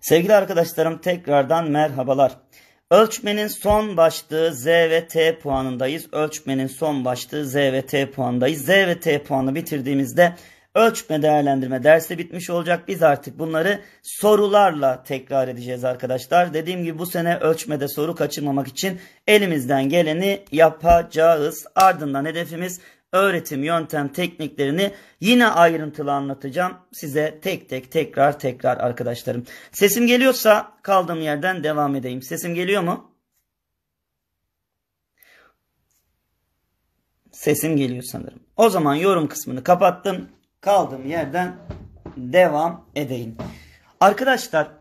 Sevgili arkadaşlarım tekrardan merhabalar. Ölçmenin son başlığı Z ve T puanındayız. Ölçmenin son başlığı Z ve T puanındayız. Z ve T puanı bitirdiğimizde ölçme değerlendirme dersi bitmiş olacak. Biz artık bunları sorularla tekrar edeceğiz arkadaşlar. Dediğim gibi bu sene ölçmede soru kaçırmamak için elimizden geleni yapacağız. Ardından hedefimiz öğretim yöntem tekniklerini yine ayrıntılı anlatacağım. Size tek tek tekrar tekrar arkadaşlarım. Sesim geliyorsa kaldığım yerden devam edeyim. Sesim geliyor mu? Sesim geliyor sanırım. O zaman yorum kısmını kapattım. Kaldığım yerden devam edeyim. Arkadaşlar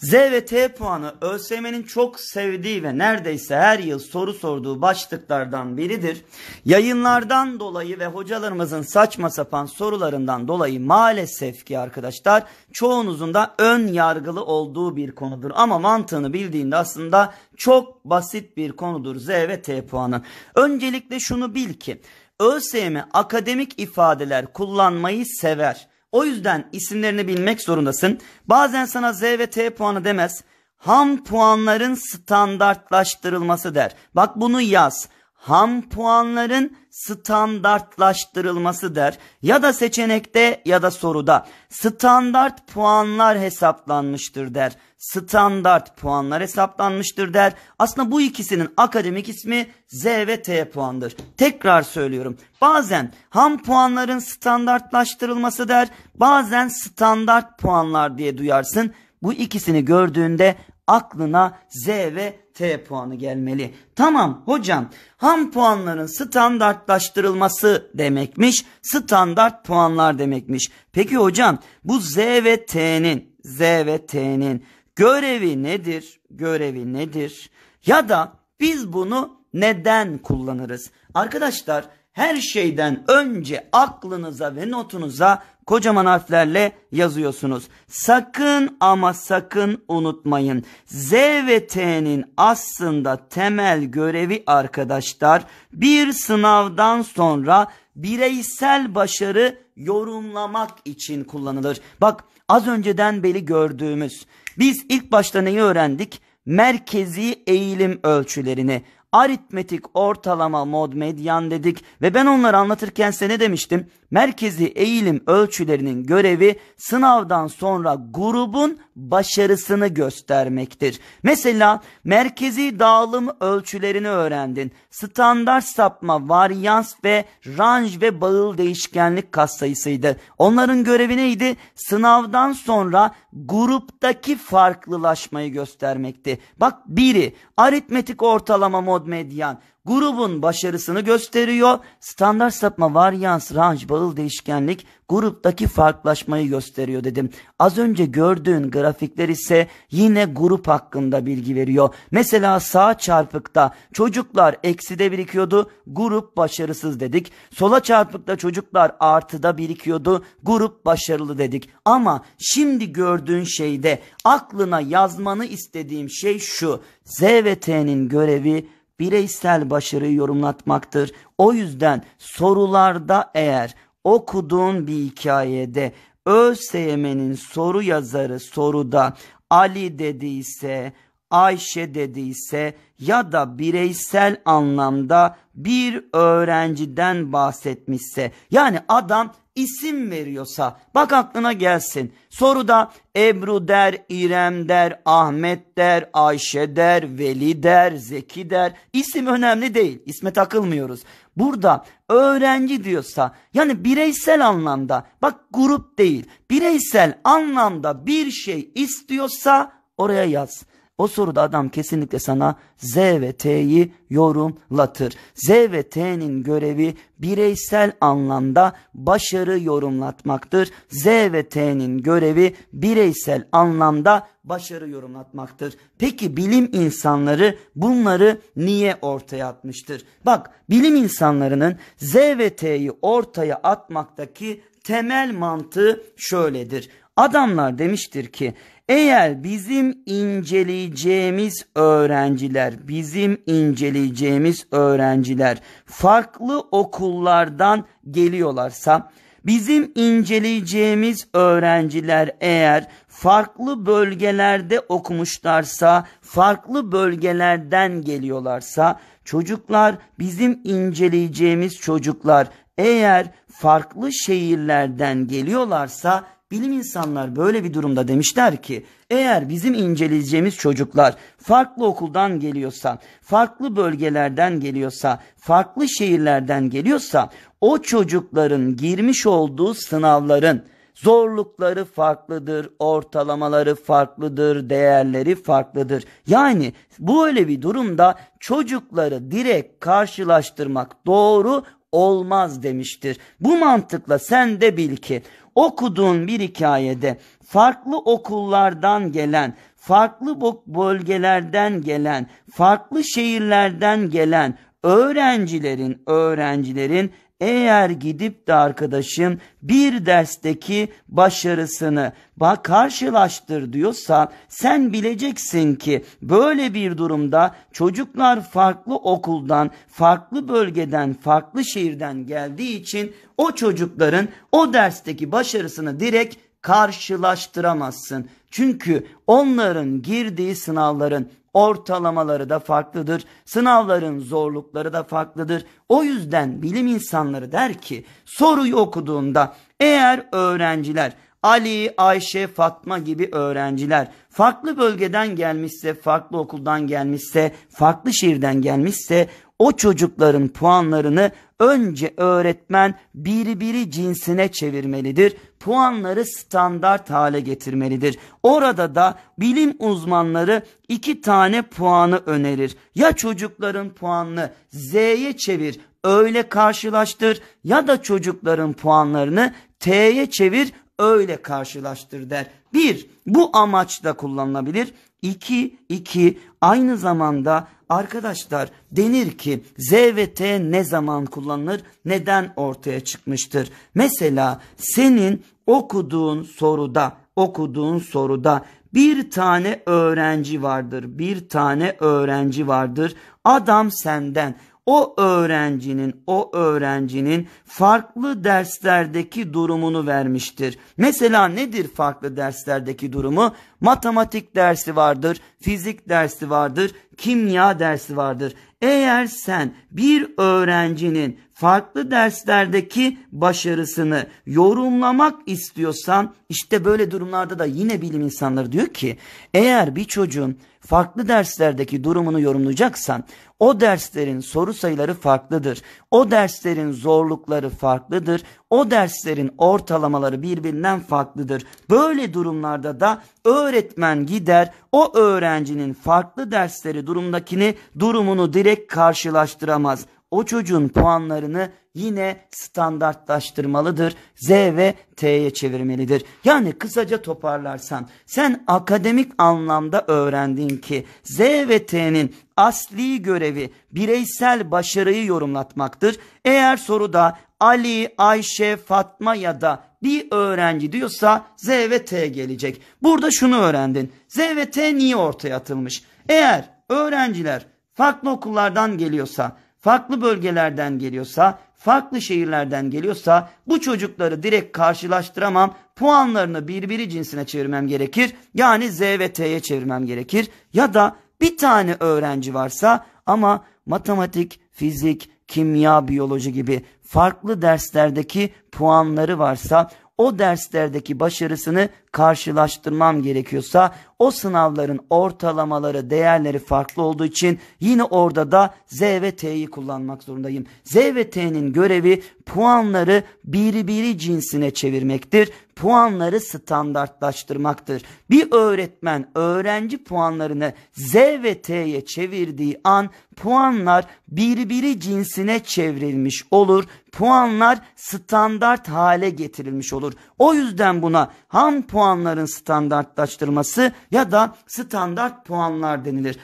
Z ve T puanı ÖSYM'nin çok sevdiği ve neredeyse her yıl soru sorduğu başlıklardan biridir. Yayınlardan dolayı ve hocalarımızın saçma sapan sorularından dolayı maalesef ki arkadaşlar çoğunuzun da ön yargılı olduğu bir konudur. Ama mantığını bildiğinde aslında çok basit bir konudur Z ve T puanı. Öncelikle şunu bil ki ÖSYM akademik ifadeler kullanmayı sever. O yüzden isimlerini bilmek zorundasın. Bazen sana Z ve T puanı demez. Ham puanların standartlaştırılması der. Bak bunu yaz ham puanların standartlaştırılması der ya da seçenekte ya da soruda standart puanlar hesaplanmıştır der. Standart puanlar hesaplanmıştır der. Aslında bu ikisinin akademik ismi Z ve T puandır. Tekrar söylüyorum. Bazen ham puanların standartlaştırılması der, bazen standart puanlar diye duyarsın. Bu ikisini gördüğünde aklına Z ve T puanı gelmeli. Tamam hocam ham puanların standartlaştırılması demekmiş. Standart puanlar demekmiş. Peki hocam bu Z ve T'nin Z ve T'nin görevi nedir? Görevi nedir? Ya da biz bunu neden kullanırız? Arkadaşlar her şeyden önce aklınıza ve notunuza kocaman harflerle yazıyorsunuz. Sakın ama sakın unutmayın. Z ve T'nin aslında temel görevi arkadaşlar bir sınavdan sonra bireysel başarı yorumlamak için kullanılır. Bak az önceden beri gördüğümüz biz ilk başta neyi öğrendik? Merkezi eğilim ölçülerini aritmetik ortalama mod medyan dedik ve ben onları anlatırken size ne demiştim? Merkezi eğilim ölçülerinin görevi sınavdan sonra grubun başarısını göstermektir. Mesela merkezi dağılım ölçülerini öğrendin. Standart sapma, varyans ve range ve bağıl değişkenlik katsayısıydı. Onların görevi neydi? Sınavdan sonra gruptaki farklılaşmayı göstermekti. Bak biri aritmetik ortalama mod medyan, grubun başarısını gösteriyor. Standart sapma, varyans, ranj, bağıl değişkenlik gruptaki farklılaşmayı gösteriyor dedim. Az önce gördüğün grafikler ise yine grup hakkında bilgi veriyor. Mesela sağ çarpıkta çocuklar ekside birikiyordu, grup başarısız dedik. Sola çarpıkta çocuklar artıda birikiyordu, grup başarılı dedik. Ama şimdi gördüğün şeyde aklına yazmanı istediğim şey şu. Z ve T'nin görevi bireysel başarıyı yorumlatmaktır. O yüzden sorularda eğer okuduğun bir hikayede ÖSYM'nin soru yazarı soruda Ali dediyse, Ayşe dediyse ya da bireysel anlamda bir öğrenciden bahsetmişse yani adam isim veriyorsa bak aklına gelsin. Soruda Ebru der, İrem der, Ahmet der, Ayşe der, Veli der, Zeki der. isim önemli değil. isme takılmıyoruz. Burada öğrenci diyorsa yani bireysel anlamda bak grup değil bireysel anlamda bir şey istiyorsa oraya yaz. O soruda adam kesinlikle sana Z ve T'yi yorumlatır. Z ve T'nin görevi bireysel anlamda başarı yorumlatmaktır. Z ve T'nin görevi bireysel anlamda başarı yorumlatmaktır. Peki bilim insanları bunları niye ortaya atmıştır? Bak bilim insanlarının Z ve T'yi ortaya atmaktaki temel mantığı şöyledir. Adamlar demiştir ki eğer bizim inceleyeceğimiz öğrenciler, bizim inceleyeceğimiz öğrenciler farklı okullardan geliyorlarsa, bizim inceleyeceğimiz öğrenciler eğer farklı bölgelerde okumuşlarsa, farklı bölgelerden geliyorlarsa, çocuklar bizim inceleyeceğimiz çocuklar eğer farklı şehirlerden geliyorlarsa bilim insanlar böyle bir durumda demişler ki eğer bizim inceleyeceğimiz çocuklar farklı okuldan geliyorsa, farklı bölgelerden geliyorsa, farklı şehirlerden geliyorsa o çocukların girmiş olduğu sınavların zorlukları farklıdır, ortalamaları farklıdır, değerleri farklıdır. Yani bu öyle bir durumda çocukları direkt karşılaştırmak doğru olmaz demiştir. Bu mantıkla sen de bil ki okuduğun bir hikayede farklı okullardan gelen, farklı bölgelerden gelen, farklı şehirlerden gelen öğrencilerin, öğrencilerin eğer gidip de arkadaşım bir dersteki başarısını bak karşılaştır diyorsa sen bileceksin ki böyle bir durumda çocuklar farklı okuldan, farklı bölgeden, farklı şehirden geldiği için o çocukların o dersteki başarısını direkt karşılaştıramazsın. Çünkü onların girdiği sınavların ortalamaları da farklıdır. Sınavların zorlukları da farklıdır. O yüzden bilim insanları der ki soruyu okuduğunda eğer öğrenciler Ali, Ayşe, Fatma gibi öğrenciler farklı bölgeden gelmişse, farklı okuldan gelmişse, farklı şehirden gelmişse o çocukların puanlarını önce öğretmen birbiri cinsine çevirmelidir. Puanları standart hale getirmelidir. Orada da bilim uzmanları iki tane puanı önerir. Ya çocukların puanını Z'ye çevir öyle karşılaştır ya da çocukların puanlarını T'ye çevir öyle karşılaştır der. Bir, bu amaçla kullanılabilir. İki, iki, aynı zamanda arkadaşlar denir ki Z ve T ne zaman kullanılır? Neden ortaya çıkmıştır? Mesela senin okuduğun soruda, okuduğun soruda bir tane öğrenci vardır. Bir tane öğrenci vardır. Adam senden o öğrencinin o öğrencinin farklı derslerdeki durumunu vermiştir. Mesela nedir farklı derslerdeki durumu? Matematik dersi vardır, fizik dersi vardır, kimya dersi vardır. Eğer sen bir öğrencinin farklı derslerdeki başarısını yorumlamak istiyorsan işte böyle durumlarda da yine bilim insanları diyor ki eğer bir çocuğun farklı derslerdeki durumunu yorumlayacaksan o derslerin soru sayıları farklıdır. O derslerin zorlukları farklıdır. O derslerin ortalamaları birbirinden farklıdır. Böyle durumlarda da öğretmen gider o öğrencinin farklı dersleri durumdakini durumunu direkt karşılaştıramaz. O çocuğun puanlarını yine standartlaştırmalıdır. Z ve T'ye çevirmelidir. Yani kısaca toparlarsan sen akademik anlamda öğrendin ki Z ve T'nin asli görevi bireysel başarıyı yorumlatmaktır. Eğer soruda Ali, Ayşe, Fatma ya da bir öğrenci diyorsa Z ve T gelecek. Burada şunu öğrendin. Z ve T niye ortaya atılmış? Eğer öğrenciler farklı okullardan geliyorsa, farklı bölgelerden geliyorsa farklı şehirlerden geliyorsa bu çocukları direkt karşılaştıramam. Puanlarını birbiri cinsine çevirmem gerekir. Yani Z ve T'ye çevirmem gerekir. Ya da bir tane öğrenci varsa ama matematik, fizik, kimya, biyoloji gibi farklı derslerdeki puanları varsa o derslerdeki başarısını karşılaştırmam gerekiyorsa o sınavların ortalamaları, değerleri farklı olduğu için yine orada da Z ve T'yi kullanmak zorundayım. Z ve T'nin görevi puanları biri biri cinsine çevirmektir. Puanları standartlaştırmaktır. Bir öğretmen öğrenci puanlarını Z ve T'ye çevirdiği an puanlar birbiri cinsine çevrilmiş olur. Puanlar standart hale getirilmiş olur. O yüzden buna ham puanların standartlaştırması ya da standart puanlar denilir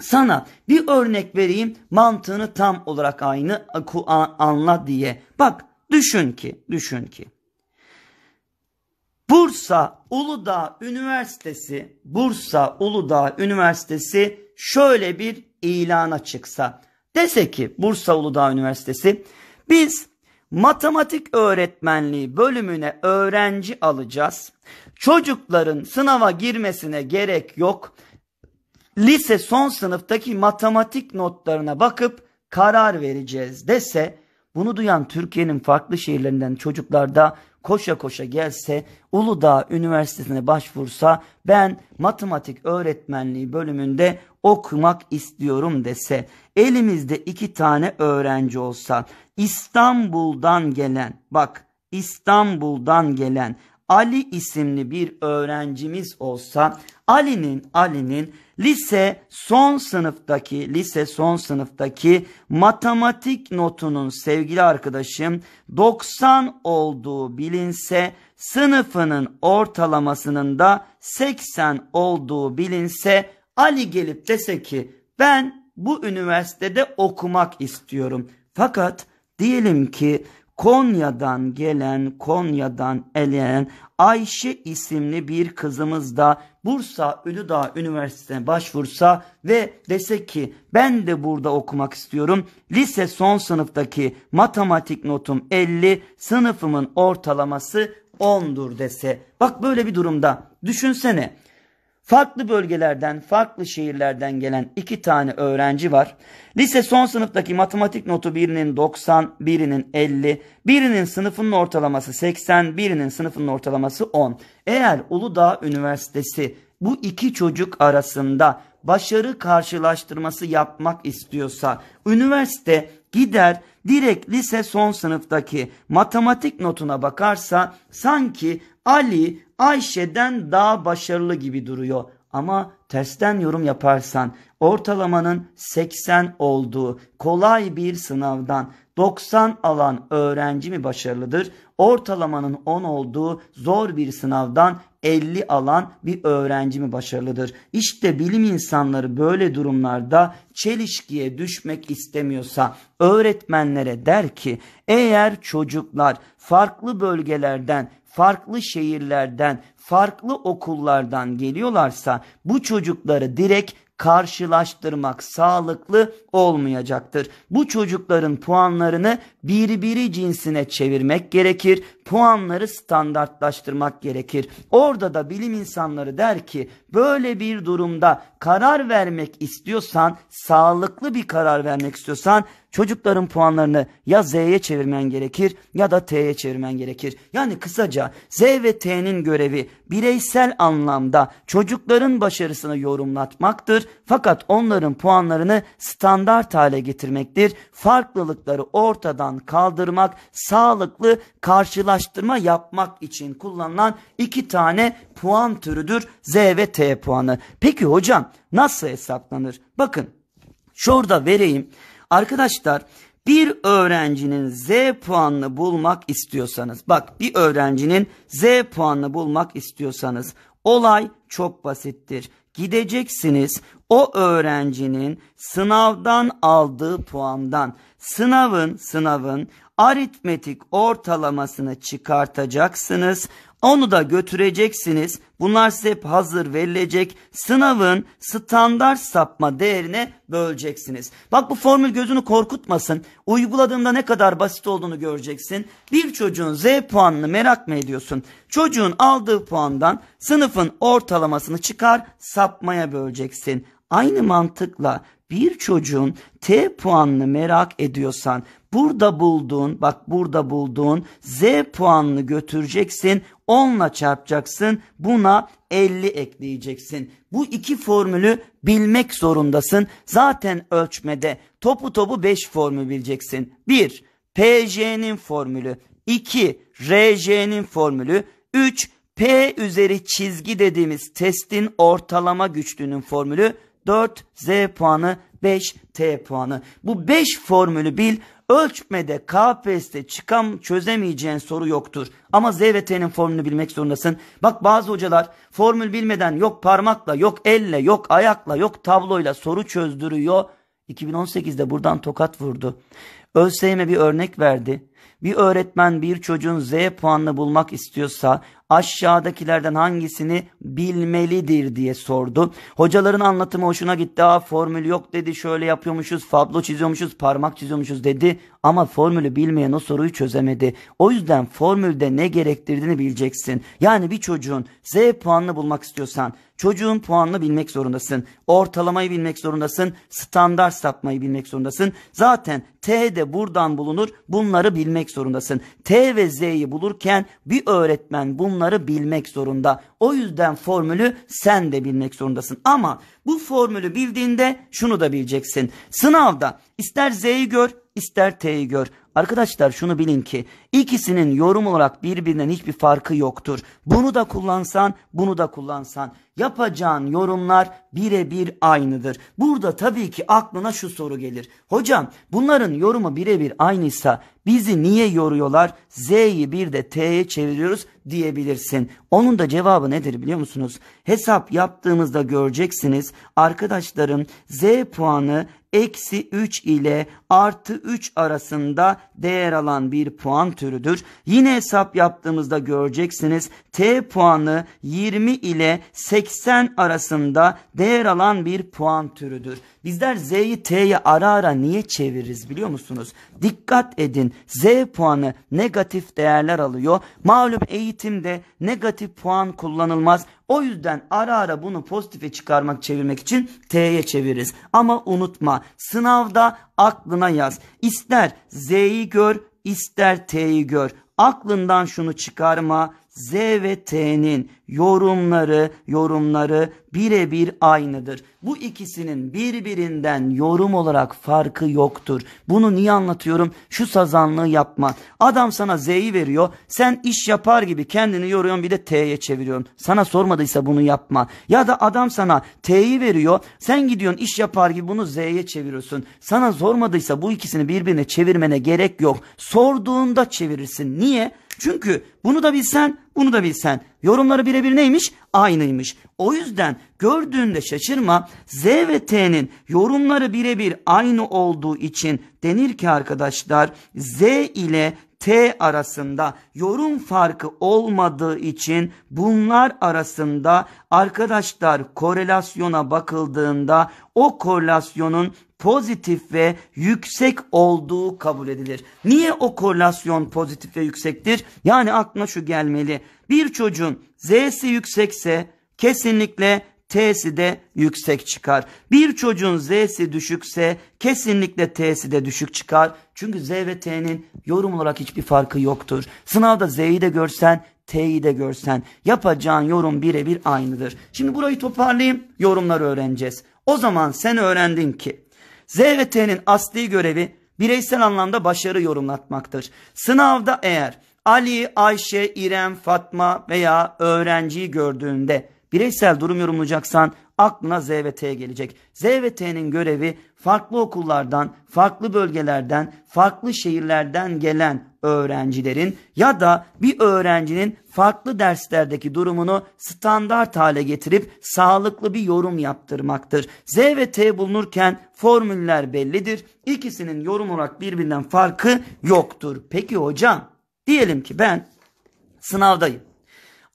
sana bir örnek vereyim mantığını tam olarak aynı anla diye. Bak düşün ki düşün ki. Bursa Uludağ Üniversitesi Bursa Uludağ Üniversitesi şöyle bir ilana çıksa. Dese ki Bursa Uludağ Üniversitesi biz matematik öğretmenliği bölümüne öğrenci alacağız. Çocukların sınava girmesine gerek yok lise son sınıftaki matematik notlarına bakıp karar vereceğiz dese bunu duyan Türkiye'nin farklı şehirlerinden çocuklar da koşa koşa gelse Uludağ Üniversitesi'ne başvursa ben matematik öğretmenliği bölümünde okumak istiyorum dese elimizde iki tane öğrenci olsa İstanbul'dan gelen bak İstanbul'dan gelen Ali isimli bir öğrencimiz olsa Ali'nin Ali'nin lise son sınıftaki lise son sınıftaki matematik notunun sevgili arkadaşım 90 olduğu bilinse sınıfının ortalamasının da 80 olduğu bilinse Ali gelip dese ki ben bu üniversitede okumak istiyorum. Fakat diyelim ki Konya'dan gelen, Konya'dan elen Ayşe isimli bir kızımız da Bursa Uludağ Üniversitesi'ne başvursa ve dese ki ben de burada okumak istiyorum. Lise son sınıftaki matematik notum 50, sınıfımın ortalaması 10'dur dese. Bak böyle bir durumda düşünsene Farklı bölgelerden, farklı şehirlerden gelen iki tane öğrenci var. Lise son sınıftaki matematik notu birinin 90, birinin 50, birinin sınıfının ortalaması 80, birinin sınıfının ortalaması 10. Eğer Uludağ Üniversitesi bu iki çocuk arasında başarı karşılaştırması yapmak istiyorsa üniversite gider direkt lise son sınıftaki matematik notuna bakarsa sanki Ali Ayşe'den daha başarılı gibi duruyor. Ama testten yorum yaparsan ortalamanın 80 olduğu kolay bir sınavdan 90 alan öğrenci mi başarılıdır? Ortalamanın 10 olduğu zor bir sınavdan 50 alan bir öğrenci mi başarılıdır? İşte bilim insanları böyle durumlarda çelişkiye düşmek istemiyorsa öğretmenlere der ki eğer çocuklar farklı bölgelerden, farklı şehirlerden, farklı okullardan geliyorlarsa bu çocukları direkt karşılaştırmak sağlıklı olmayacaktır. Bu çocukların puanlarını birbiri cinsine çevirmek gerekir puanları standartlaştırmak gerekir. Orada da bilim insanları der ki böyle bir durumda karar vermek istiyorsan, sağlıklı bir karar vermek istiyorsan çocukların puanlarını ya Z'ye çevirmen gerekir ya da T'ye çevirmen gerekir. Yani kısaca Z ve T'nin görevi bireysel anlamda çocukların başarısını yorumlatmaktır. Fakat onların puanlarını standart hale getirmektir. Farklılıkları ortadan kaldırmak, sağlıklı karşılaştırmaktır araştırma yapmak için kullanılan iki tane puan türüdür Z ve T puanı. Peki hocam nasıl hesaplanır? Bakın şurada vereyim. Arkadaşlar bir öğrencinin Z puanını bulmak istiyorsanız bak bir öğrencinin Z puanını bulmak istiyorsanız olay çok basittir. Gideceksiniz o öğrencinin sınavdan aldığı puandan sınavın sınavın aritmetik ortalamasını çıkartacaksınız. Onu da götüreceksiniz. Bunlar size hep hazır verilecek. Sınavın standart sapma değerine böleceksiniz. Bak bu formül gözünü korkutmasın. Uyguladığında ne kadar basit olduğunu göreceksin. Bir çocuğun Z puanını merak mı ediyorsun? Çocuğun aldığı puandan sınıfın ortalamasını çıkar sapmaya böleceksin. Aynı mantıkla bir çocuğun T puanını merak ediyorsan Burada bulduğun bak burada bulduğun Z puanını götüreceksin. 10'la çarpacaksın. Buna 50 ekleyeceksin. Bu iki formülü bilmek zorundasın. Zaten ölçmede topu topu 5 formül bileceksin. 1. PJ'nin formülü. 2. RJ'nin formülü. 3. P üzeri çizgi dediğimiz testin ortalama güçlüğünün formülü. 4. Z puanı. 5. T puanı. Bu 5 formülü bil. Ölçmede, KPSS'te çıkam çözemeyeceğin soru yoktur. Ama Z ve T'nin formülünü bilmek zorundasın. Bak bazı hocalar formül bilmeden yok parmakla, yok elle, yok ayakla, yok tabloyla soru çözdürüyor. 2018'de buradan tokat vurdu. ÖSYM bir örnek verdi. Bir öğretmen bir çocuğun Z puanını bulmak istiyorsa aşağıdakilerden hangisini bilmelidir diye sordu. Hocaların anlatımı hoşuna gitti. Aa formül yok dedi. Şöyle yapıyormuşuz. Fablo çiziyormuşuz. Parmak çiziyormuşuz dedi. Ama formülü bilmeyen o soruyu çözemedi. O yüzden formülde ne gerektirdiğini bileceksin. Yani bir çocuğun Z puanını bulmak istiyorsan Çocuğun puanını bilmek zorundasın. Ortalamayı bilmek zorundasın. Standart sapmayı bilmek zorundasın. Zaten T de buradan bulunur. Bunları bilmek zorundasın. T ve Z'yi bulurken bir öğretmen bunları Onları bilmek zorunda. O yüzden formülü sen de bilmek zorundasın. Ama bu formülü bildiğinde şunu da bileceksin. Sınavda ister Z'yi gör ister T'yi gör. Arkadaşlar şunu bilin ki ikisinin yorum olarak birbirinden hiçbir farkı yoktur. Bunu da kullansan bunu da kullansan yapacağın yorumlar birebir aynıdır. Burada tabii ki aklına şu soru gelir. Hocam bunların yorumu birebir aynıysa bizi niye yoruyorlar Z'yi bir de T'ye çeviriyoruz diyebilirsin. Onun da cevabı nedir biliyor musunuz? Hesap yaptığımızda göreceksiniz arkadaşlarım Z puanı eksi 3 ile artı 3 arasında değer alan bir puan türüdür. Yine hesap yaptığımızda göreceksiniz T puanı 20 ile 80 arasında değer alan bir puan türüdür. Bizler Z'yi T'ye ara ara niye çeviririz biliyor musunuz? Dikkat edin Z puanı negatif değerler alıyor. Malum eğitimde negatif puan kullanılmaz. O yüzden ara ara bunu pozitife çıkarmak çevirmek için T'ye çeviririz. Ama unutma sınavda aklına yaz. İster Z'yi gör ister T'yi gör. Aklından şunu çıkarma Z ve T'nin yorumları yorumları birebir aynıdır. Bu ikisinin birbirinden yorum olarak farkı yoktur. Bunu niye anlatıyorum? Şu sazanlığı yapma. Adam sana Z'yi veriyor. Sen iş yapar gibi kendini yoruyorsun bir de T'ye çeviriyorsun. Sana sormadıysa bunu yapma. Ya da adam sana T'yi veriyor. Sen gidiyorsun iş yapar gibi bunu Z'ye çeviriyorsun. Sana sormadıysa bu ikisini birbirine çevirmene gerek yok. Sorduğunda çevirirsin. Niye? Çünkü bunu da bilsen, bunu da bilsen. Yorumları birebir neymiş? Aynıymış. O yüzden gördüğünde şaşırma. Z ve T'nin yorumları birebir aynı olduğu için denir ki arkadaşlar Z ile T arasında yorum farkı olmadığı için bunlar arasında arkadaşlar korelasyona bakıldığında o korelasyonun pozitif ve yüksek olduğu kabul edilir. Niye o korelasyon pozitif ve yüksektir? Yani aklına şu gelmeli. Bir çocuğun Z'si yüksekse kesinlikle T'si de yüksek çıkar. Bir çocuğun Z'si düşükse kesinlikle T'si de düşük çıkar. Çünkü Z ve T'nin yorum olarak hiçbir farkı yoktur. Sınavda Z'yi de görsen T'yi de görsen yapacağın yorum birebir aynıdır. Şimdi burayı toparlayayım yorumları öğreneceğiz. O zaman sen öğrendin ki Z ve T'nin asli görevi bireysel anlamda başarı yorumlatmaktır. Sınavda eğer Ali, Ayşe, İrem, Fatma veya öğrenciyi gördüğünde bireysel durum yorumlayacaksan aklına Z ve T gelecek. Z ve T'nin görevi farklı okullardan, farklı bölgelerden, farklı şehirlerden gelen öğrencilerin ya da bir öğrencinin farklı derslerdeki durumunu standart hale getirip sağlıklı bir yorum yaptırmaktır. Z ve T bulunurken formüller bellidir. İkisinin yorum olarak birbirinden farkı yoktur. Peki hocam diyelim ki ben sınavdayım.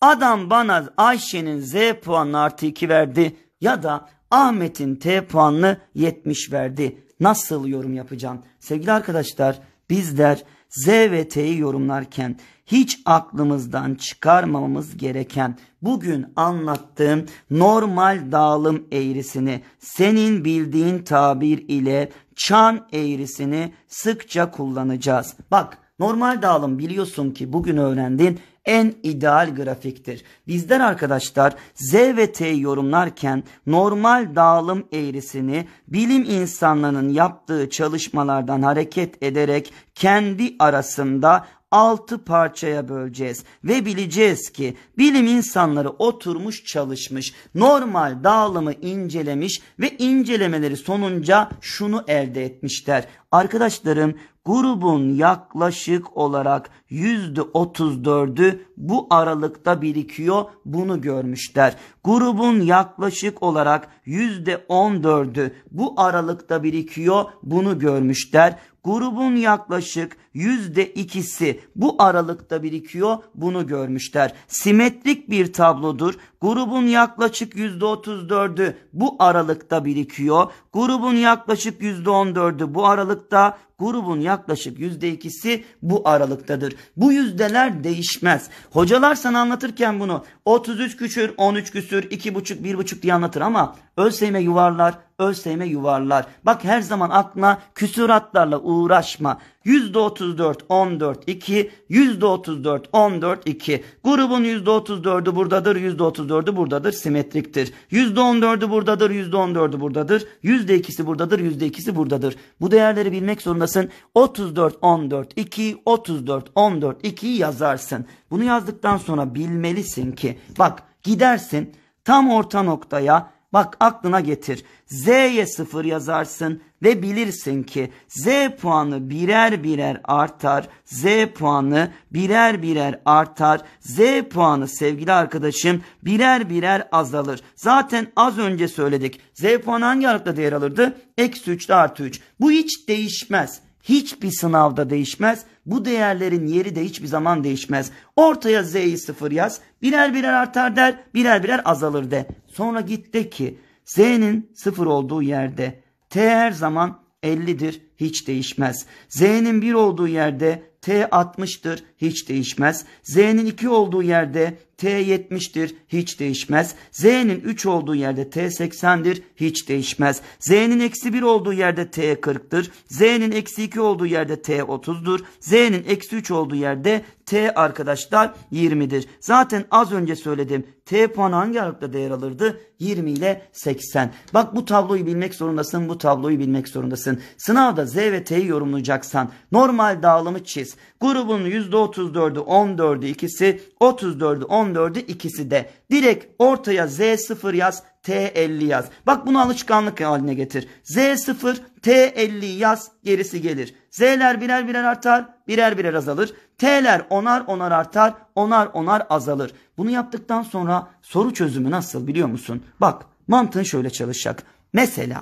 Adam bana Ayşe'nin Z puanını artı 2 verdi ya da Ahmet'in T puanını 70 verdi. Nasıl yorum yapacağım? Sevgili arkadaşlar bizler Z ve T'yi yorumlarken hiç aklımızdan çıkarmamamız gereken bugün anlattığım normal dağılım eğrisini senin bildiğin tabir ile çan eğrisini sıkça kullanacağız. Bak normal dağılım biliyorsun ki bugün öğrendin en ideal grafiktir. Bizler arkadaşlar Z ve T yorumlarken normal dağılım eğrisini bilim insanlarının yaptığı çalışmalardan hareket ederek kendi arasında altı parçaya böleceğiz ve bileceğiz ki bilim insanları oturmuş çalışmış, normal dağılımı incelemiş ve incelemeleri sonunca şunu elde etmişler. Arkadaşlarım grubun yaklaşık olarak yüzde otuz dördü bu aralıkta birikiyor bunu görmüşler. Grubun yaklaşık olarak yüzde on dördü bu aralıkta birikiyor bunu görmüşler grubun yaklaşık yüzde ikisi bu aralıkta birikiyor bunu görmüşler. Simetrik bir tablodur. Grubun yaklaşık yüzde otuz dördü bu aralıkta birikiyor. Grubun yaklaşık yüzde on dördü bu aralıkta grubun yaklaşık yüzde ikisi bu aralıktadır. Bu yüzdeler değişmez. Hocalar sana anlatırken bunu 33 küsür, 13 küsür, 2,5, 1,5 diye anlatır ama ölseyme yuvarlar, ölseyme yuvarlar. Bak her zaman aklına küsuratlarla uğraşma. %34 14 2 %34 14 2 grubun %34'ü buradadır %34'ü buradadır simetriktir %14'ü buradadır %14'ü buradadır %2'si buradadır %2'si buradadır bu değerleri bilmek zorundasın 34 14 2 34 14 2 yazarsın bunu yazdıktan sonra bilmelisin ki bak gidersin tam orta noktaya Bak aklına getir. Z'ye sıfır yazarsın ve bilirsin ki Z puanı birer birer artar. Z puanı birer birer artar. Z puanı sevgili arkadaşım birer birer azalır. Zaten az önce söyledik. Z puanı hangi aralıkta değer alırdı? Eksi 3'te artı 3. Bu hiç değişmez hiçbir sınavda değişmez. Bu değerlerin yeri de hiçbir zaman değişmez. Ortaya z'yi sıfır yaz. Birer birer artar der. Birer birer azalır de. Sonra git de ki z'nin sıfır olduğu yerde t her zaman 50'dir. Hiç değişmez. Z'nin 1 olduğu yerde t 60'tır hiç değişmez. Z'nin 2 olduğu yerde T 70'dir. hiç değişmez. Z'nin 3 olduğu yerde T 80'dir hiç değişmez. Z'nin eksi 1 olduğu yerde T 40'dır. Z'nin eksi 2 olduğu yerde T 30'dur. Z'nin eksi 3 olduğu yerde T arkadaşlar 20'dir. Zaten az önce söyledim. T puanı hangi aralıkta değer alırdı? 20 ile 80. Bak bu tabloyu bilmek zorundasın. Bu tabloyu bilmek zorundasın. Sınavda Z ve T'yi yorumlayacaksan normal dağılımı çiz. Grubun %30 34'ü 14'ü ikisi, 34'ü 14'ü ikisi de. Direkt ortaya Z0 yaz, T50 yaz. Bak bunu alışkanlık haline getir. Z0, T50 yaz, gerisi gelir. Z'ler birer birer artar, birer birer azalır. T'ler onar onar artar, onar onar azalır. Bunu yaptıktan sonra soru çözümü nasıl biliyor musun? Bak mantığın şöyle çalışacak. Mesela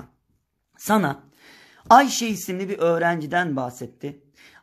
sana Ayşe isimli bir öğrenciden bahsetti.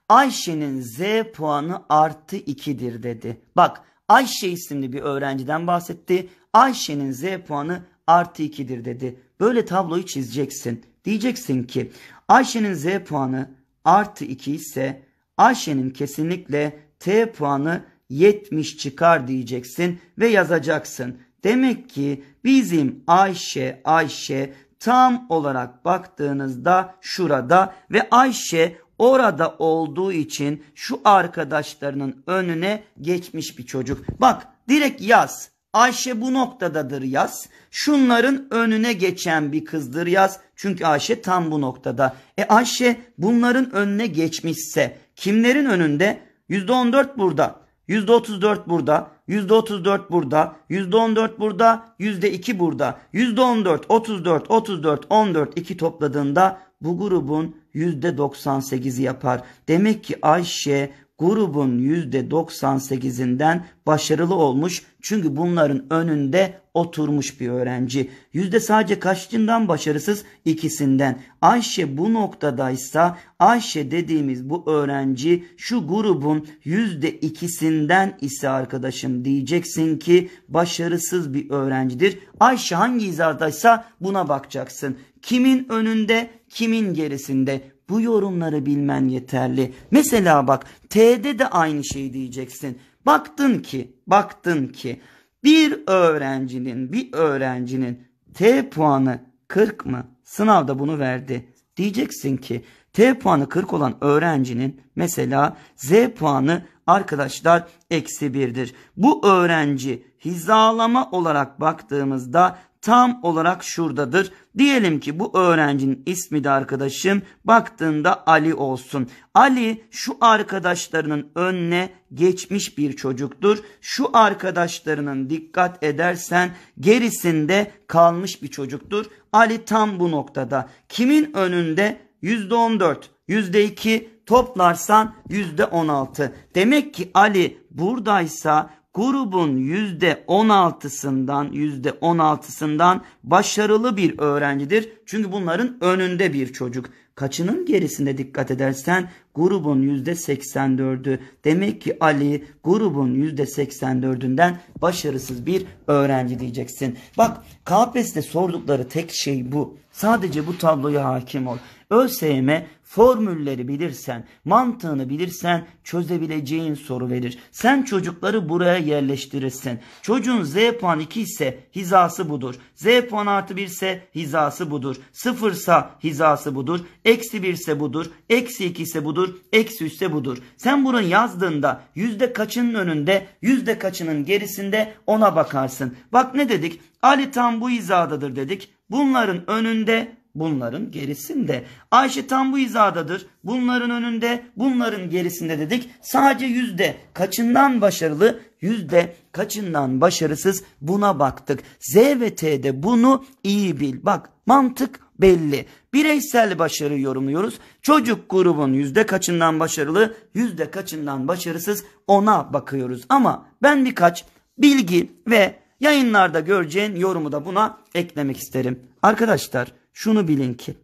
Ayşe'nin Z puanı artı 2'dir dedi. Bak Ayşe isimli bir öğrenciden bahsetti. Ayşe'nin Z puanı artı 2'dir dedi. Böyle tabloyu çizeceksin. Diyeceksin ki Ayşe'nin Z puanı artı 2 ise Ayşe'nin kesinlikle T puanı 70 çıkar diyeceksin ve yazacaksın. Demek ki bizim Ayşe Ayşe tam olarak baktığınızda şurada ve Ayşe orada olduğu için şu arkadaşlarının önüne geçmiş bir çocuk. Bak direkt yaz. Ayşe bu noktadadır yaz. Şunların önüne geçen bir kızdır yaz. Çünkü Ayşe tam bu noktada. E Ayşe bunların önüne geçmişse kimlerin önünde? %14 burada. %34 burada, %34 burada, %14 burada, %2 burada, %14, 34, 34, 14, 2 topladığında bu grubun %98'i yapar. Demek ki Ayşe grubun %98'inden başarılı olmuş çünkü bunların önünde oturmuş bir öğrenci. Yüzde sadece kaçından başarısız? ikisinden. Ayşe bu noktadaysa Ayşe dediğimiz bu öğrenci şu grubun yüzde ikisinden ise arkadaşım diyeceksin ki başarısız bir öğrencidir. Ayşe hangi izardaysa buna bakacaksın. Kimin önünde kimin gerisinde bu yorumları bilmen yeterli. Mesela bak T'de de aynı şeyi diyeceksin. Baktın ki, baktın ki bir öğrencinin, bir öğrencinin T puanı 40 mı? Sınavda bunu verdi. Diyeceksin ki T puanı 40 olan öğrencinin mesela Z puanı arkadaşlar eksi 1'dir. Bu öğrenci hizalama olarak baktığımızda tam olarak şuradadır. Diyelim ki bu öğrencinin ismi de arkadaşım baktığında Ali olsun. Ali şu arkadaşlarının önüne geçmiş bir çocuktur. Şu arkadaşlarının dikkat edersen gerisinde kalmış bir çocuktur. Ali tam bu noktada. Kimin önünde? %14, %2 toplarsan %16. Demek ki Ali buradaysa grubun yüzde on altısından yüzde on altısından başarılı bir öğrencidir. Çünkü bunların önünde bir çocuk. Kaçının gerisinde dikkat edersen grubun yüzde seksen dördü. Demek ki Ali grubun yüzde seksen dördünden başarısız bir öğrenci diyeceksin. Bak KPSS'de sordukları tek şey bu. Sadece bu tabloya hakim ol. ÖSYM formülleri bilirsen, mantığını bilirsen çözebileceğin soru verir. Sen çocukları buraya yerleştirirsin. Çocuğun Z puan 2 ise hizası budur. Z puan artı 1 ise hizası budur. 0 ise hizası budur. Eksi 1 ise budur. Eksi 2 ise budur. Eksi 3 ise budur. Sen bunu yazdığında yüzde kaçının önünde, yüzde kaçının gerisinde ona bakarsın. Bak ne dedik? Ali tam bu hizadadır dedik. Bunların önünde bunların gerisinde. Ayşe tam bu izadadır. Bunların önünde, bunların gerisinde dedik. Sadece yüzde kaçından başarılı, yüzde kaçından başarısız buna baktık. Z ve T'de bunu iyi bil. Bak mantık belli. Bireysel başarı yorumluyoruz. Çocuk grubun yüzde kaçından başarılı, yüzde kaçından başarısız ona bakıyoruz. Ama ben birkaç bilgi ve yayınlarda göreceğin yorumu da buna eklemek isterim. Arkadaşlar şunu bilin ki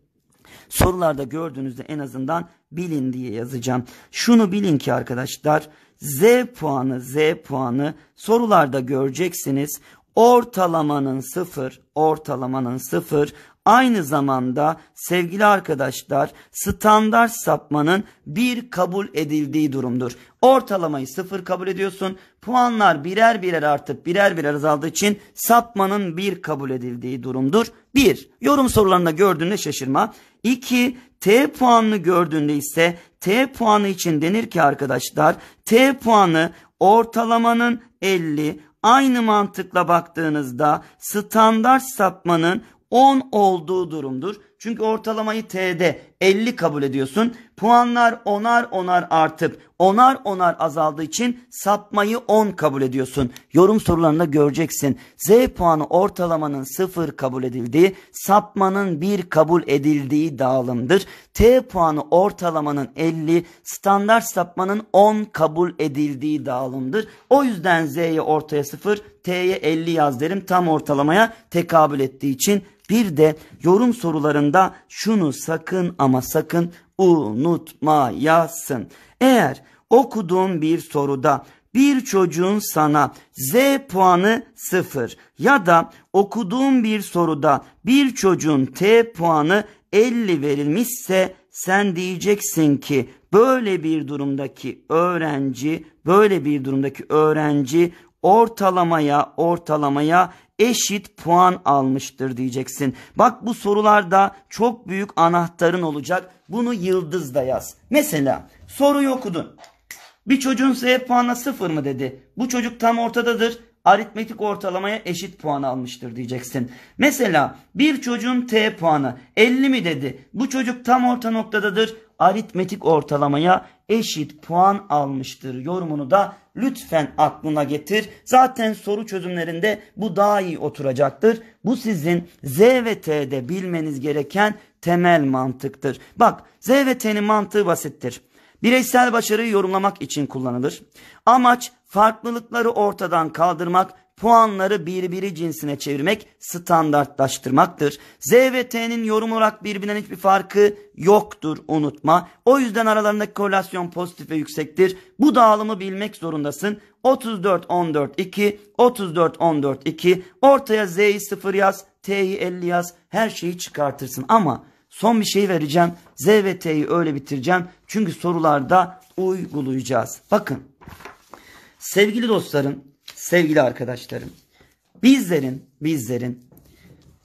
sorularda gördüğünüzde en azından bilin diye yazacağım. Şunu bilin ki arkadaşlar Z puanı Z puanı sorularda göreceksiniz. Ortalamanın sıfır, ortalamanın sıfır aynı zamanda sevgili arkadaşlar standart sapmanın bir kabul edildiği durumdur. Ortalamayı sıfır kabul ediyorsun. Puanlar birer birer artıp birer birer azaldığı için sapmanın bir kabul edildiği durumdur. Bir Yorum sorularında gördüğünde şaşırma. 2. T puanını gördüğünde ise T puanı için denir ki arkadaşlar T puanı ortalamanın 50 aynı mantıkla baktığınızda standart sapmanın 10 olduğu durumdur. Çünkü ortalamayı T'de 50 kabul ediyorsun. Puanlar onar onar artıp onar onar azaldığı için sapmayı 10 kabul ediyorsun. Yorum sorularında göreceksin. Z puanı ortalamanın 0 kabul edildiği, sapmanın 1 kabul edildiği dağılımdır. T puanı ortalamanın 50, standart sapmanın 10 kabul edildiği dağılımdır. O yüzden Z'ye ortaya 0, T'ye 50 yaz derim. Tam ortalamaya tekabül ettiği için bir de yorum sorularında şunu sakın ama sakın unutmayasın. Eğer okuduğun bir soruda bir çocuğun sana Z puanı sıfır ya da okuduğun bir soruda bir çocuğun T puanı 50 verilmişse sen diyeceksin ki böyle bir durumdaki öğrenci böyle bir durumdaki öğrenci ortalamaya ortalamaya eşit puan almıştır diyeceksin. Bak bu sorularda çok büyük anahtarın olacak. Bunu yıldızda yaz. Mesela soruyu okudun. Bir çocuğun Z puanı sıfır mı dedi. Bu çocuk tam ortadadır. Aritmetik ortalamaya eşit puan almıştır diyeceksin. Mesela bir çocuğun T puanı 50 mi dedi. Bu çocuk tam orta noktadadır aritmetik ortalamaya eşit puan almıştır. Yorumunu da lütfen aklına getir. Zaten soru çözümlerinde bu daha iyi oturacaktır. Bu sizin Z ve T'de bilmeniz gereken temel mantıktır. Bak Z ve T'nin mantığı basittir. Bireysel başarıyı yorumlamak için kullanılır. Amaç farklılıkları ortadan kaldırmak puanları birbiri cinsine çevirmek standartlaştırmaktır. Z ve T'nin yorum olarak birbirinden hiçbir farkı yoktur unutma. O yüzden aralarındaki korelasyon pozitif ve yüksektir. Bu dağılımı bilmek zorundasın. 34 14 2 34 14 2 ortaya Z'yi 0 yaz T'yi 50 yaz her şeyi çıkartırsın ama son bir şey vereceğim Z ve T'yi öyle bitireceğim çünkü sorularda uygulayacağız. Bakın sevgili dostlarım sevgili arkadaşlarım bizlerin bizlerin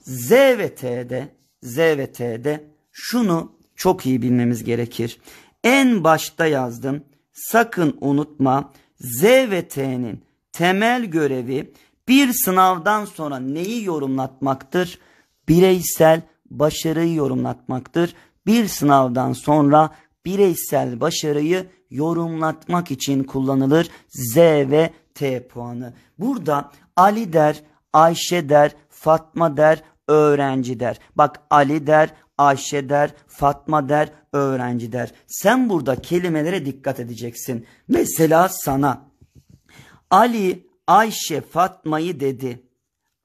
Z ve T'de Z ve T'de şunu çok iyi bilmemiz gerekir. En başta yazdım. Sakın unutma Z ve T'nin temel görevi bir sınavdan sonra neyi yorumlatmaktır? Bireysel başarıyı yorumlatmaktır. Bir sınavdan sonra bireysel başarıyı yorumlatmak için kullanılır Z ve T puanı. Burada Ali der, Ayşe der, Fatma der, öğrenci der. Bak Ali der, Ayşe der, Fatma der, öğrenci der. Sen burada kelimelere dikkat edeceksin. Mesela sana Ali, Ayşe, Fatma'yı dedi.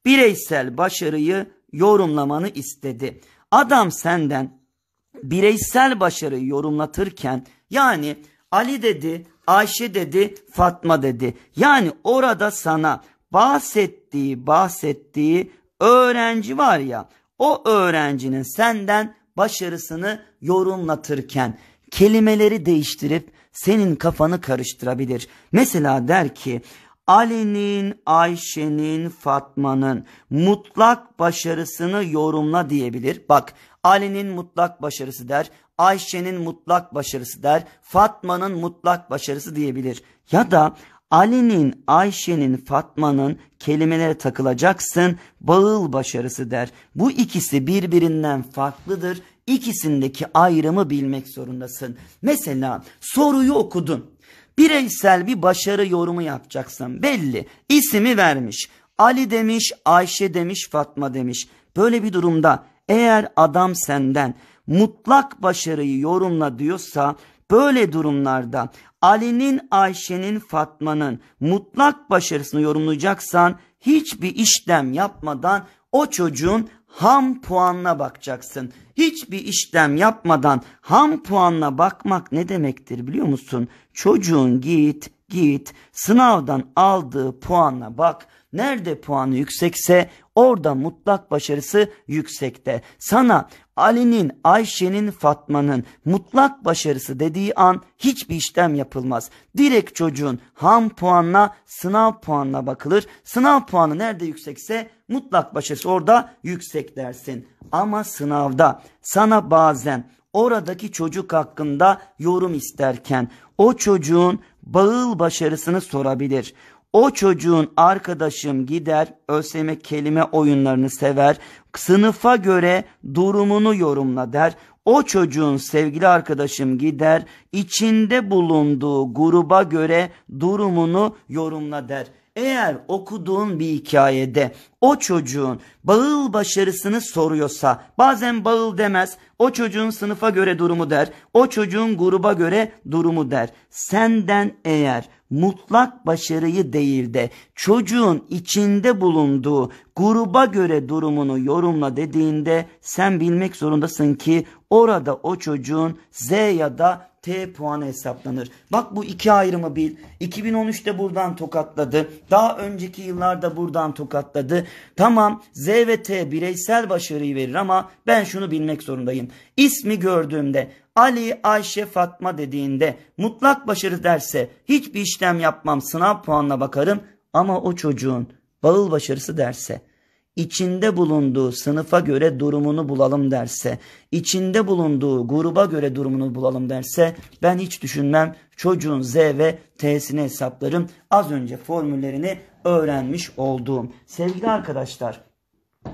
Bireysel başarıyı yorumlamanı istedi. Adam senden bireysel başarıyı yorumlatırken yani Ali dedi, Ayşe dedi, Fatma dedi. Yani orada sana bahsettiği, bahsettiği öğrenci var ya, o öğrencinin senden başarısını yorumlatırken kelimeleri değiştirip senin kafanı karıştırabilir. Mesela der ki Ali'nin, Ayşe'nin, Fatma'nın mutlak başarısını yorumla diyebilir. Bak Ali'nin mutlak başarısı der. Ayşe'nin mutlak başarısı der, Fatma'nın mutlak başarısı diyebilir. Ya da Ali'nin, Ayşe'nin, Fatma'nın kelimelere takılacaksın, bağıl başarısı der. Bu ikisi birbirinden farklıdır. İkisindeki ayrımı bilmek zorundasın. Mesela soruyu okudun. Bireysel bir başarı yorumu yapacaksın. Belli. İsimi vermiş. Ali demiş, Ayşe demiş, Fatma demiş. Böyle bir durumda eğer adam senden mutlak başarıyı yorumla diyorsa böyle durumlarda Ali'nin, Ayşe'nin, Fatma'nın mutlak başarısını yorumlayacaksan hiçbir işlem yapmadan o çocuğun ham puanına bakacaksın. Hiçbir işlem yapmadan ham puanına bakmak ne demektir biliyor musun? Çocuğun git git sınavdan aldığı puanla bak. Nerede puanı yüksekse Orada mutlak başarısı yüksekte. Sana Ali'nin, Ayşe'nin, Fatma'nın mutlak başarısı dediği an hiçbir işlem yapılmaz. Direkt çocuğun ham puanla sınav puanına bakılır. Sınav puanı nerede yüksekse mutlak başarısı orada yüksek dersin. Ama sınavda sana bazen oradaki çocuk hakkında yorum isterken o çocuğun bağıl başarısını sorabilir. O çocuğun arkadaşım gider ÖSYM kelime oyunlarını sever. Sınıfa göre durumunu yorumla der. O çocuğun sevgili arkadaşım gider içinde bulunduğu gruba göre durumunu yorumla der. Eğer okuduğun bir hikayede o çocuğun bağıl başarısını soruyorsa bazen bağıl demez o çocuğun sınıfa göre durumu der o çocuğun gruba göre durumu der. Senden eğer mutlak başarıyı değil de çocuğun içinde bulunduğu gruba göre durumunu yorumla dediğinde sen bilmek zorundasın ki orada o çocuğun Z ya da T puanı hesaplanır. Bak bu iki ayrımı bil. 2013'te buradan tokatladı. Daha önceki yıllarda buradan tokatladı. Tamam Z ve T bireysel başarıyı verir ama ben şunu bilmek zorundayım. İsmi gördüğümde Ali, Ayşe, Fatma dediğinde mutlak başarı derse hiçbir işlem yapmam sınav puanına bakarım. Ama o çocuğun bağıl başarısı derse içinde bulunduğu sınıfa göre durumunu bulalım derse, içinde bulunduğu gruba göre durumunu bulalım derse ben hiç düşünmem çocuğun Z ve T'sini hesaplarım. Az önce formüllerini öğrenmiş olduğum. Sevgili arkadaşlar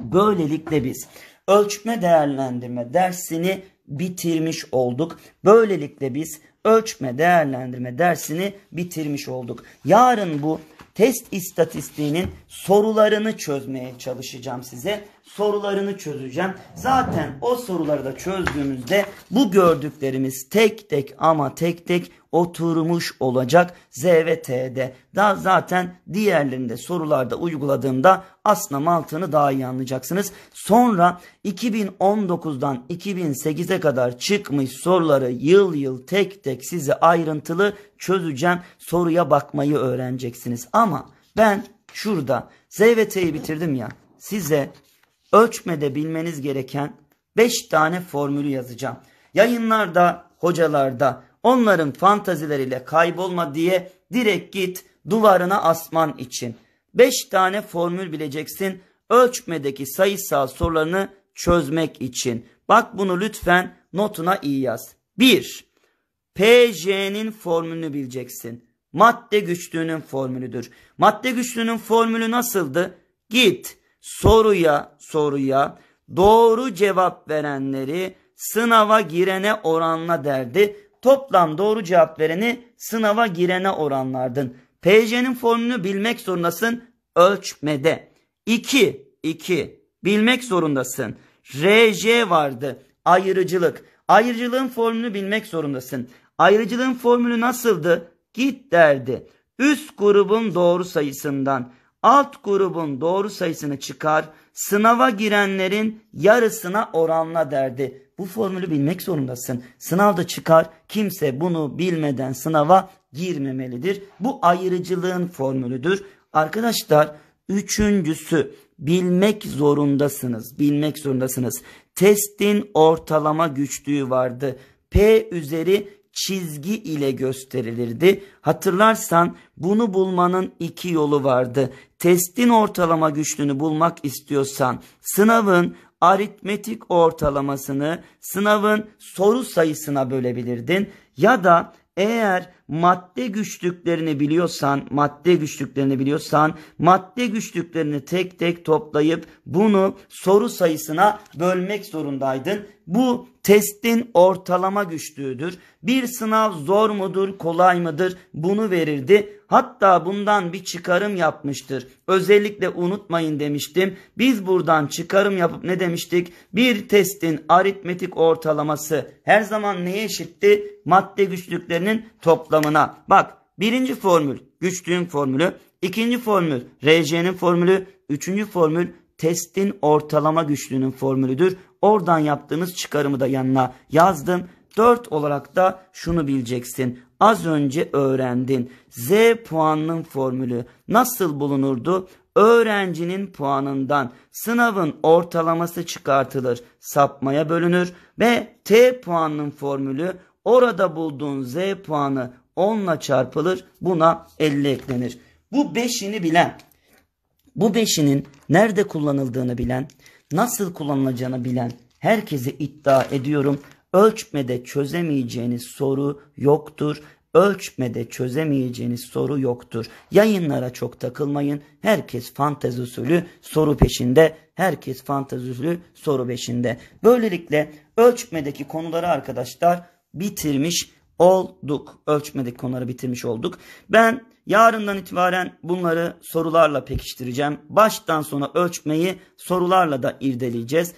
böylelikle biz ölçme değerlendirme dersini bitirmiş olduk. Böylelikle biz ölçme değerlendirme dersini bitirmiş olduk. Yarın bu test istatistiğinin sorularını çözmeye çalışacağım size sorularını çözeceğim. Zaten o soruları da çözdüğümüzde bu gördüklerimiz tek tek ama tek tek oturmuş olacak Z ve T'de. Daha zaten diğerlerinde sorularda uyguladığımda aslında mantığını daha iyi anlayacaksınız. Sonra 2019'dan 2008'e kadar çıkmış soruları yıl yıl tek tek size ayrıntılı çözeceğim. Soruya bakmayı öğreneceksiniz. Ama ben şurada Z ve T'yi bitirdim ya size ölçmede bilmeniz gereken 5 tane formülü yazacağım. Yayınlarda, hocalarda onların fantazileriyle kaybolma diye direkt git duvarına asman için. 5 tane formül bileceksin ölçmedeki sayısal sorularını çözmek için. Bak bunu lütfen notuna iyi yaz. 1. PJ'nin formülünü bileceksin. Madde güçlüğünün formülüdür. Madde güçlüğünün formülü nasıldı? Git soruya soruya doğru cevap verenleri sınava girene oranla derdi. Toplam doğru cevap vereni sınava girene oranlardın. PJ'nin formülünü bilmek zorundasın ölçmede. 2 2 bilmek zorundasın. RJ vardı. Ayrıcılık. Ayrıcılığın formülünü bilmek zorundasın. Ayrıcılığın formülü nasıldı? Git derdi. Üst grubun doğru sayısından alt grubun doğru sayısını çıkar, sınava girenlerin yarısına oranla derdi. Bu formülü bilmek zorundasın. Sınavda çıkar, kimse bunu bilmeden sınava girmemelidir. Bu ayrıcılığın formülüdür. Arkadaşlar üçüncüsü bilmek zorundasınız. Bilmek zorundasınız. Testin ortalama güçlüğü vardı. P üzeri çizgi ile gösterilirdi. Hatırlarsan bunu bulmanın iki yolu vardı. Testin ortalama güçlüğünü bulmak istiyorsan sınavın aritmetik ortalamasını sınavın soru sayısına bölebilirdin ya da eğer madde güçlüklerini biliyorsan, madde güçlüklerini biliyorsan, madde güçlüklerini tek tek toplayıp bunu soru sayısına bölmek zorundaydın. Bu testin ortalama güçlüğüdür. Bir sınav zor mudur, kolay mıdır bunu verirdi. Hatta bundan bir çıkarım yapmıştır. Özellikle unutmayın demiştim. Biz buradan çıkarım yapıp ne demiştik? Bir testin aritmetik ortalaması her zaman neye eşitti? Madde güçlüklerinin toplamına. Bak birinci formül güçlüğün formülü, ikinci formül RC'nin formülü, üçüncü formül testin ortalama güçlüğünün formülüdür. Oradan yaptığınız çıkarımı da yanına yazdım. 4 olarak da şunu bileceksin. Az önce öğrendin. Z puanının formülü nasıl bulunurdu? Öğrencinin puanından sınavın ortalaması çıkartılır, sapmaya bölünür ve T puanının formülü orada bulduğun Z puanı 10 çarpılır, buna 50 eklenir. Bu 5'ini bilen bu beşinin nerede kullanıldığını bilen, nasıl kullanılacağını bilen herkese iddia ediyorum. Ölçmede çözemeyeceğiniz soru yoktur. Ölçmede çözemeyeceğiniz soru yoktur. Yayınlara çok takılmayın. Herkes fantezi usulü soru peşinde. Herkes fantezi usulü soru peşinde. Böylelikle ölçmedeki konuları arkadaşlar bitirmiş olduk. Ölçmedeki konuları bitirmiş olduk. Ben Yarından itibaren bunları sorularla pekiştireceğim. Baştan sona ölçmeyi sorularla da irdeleyeceğiz.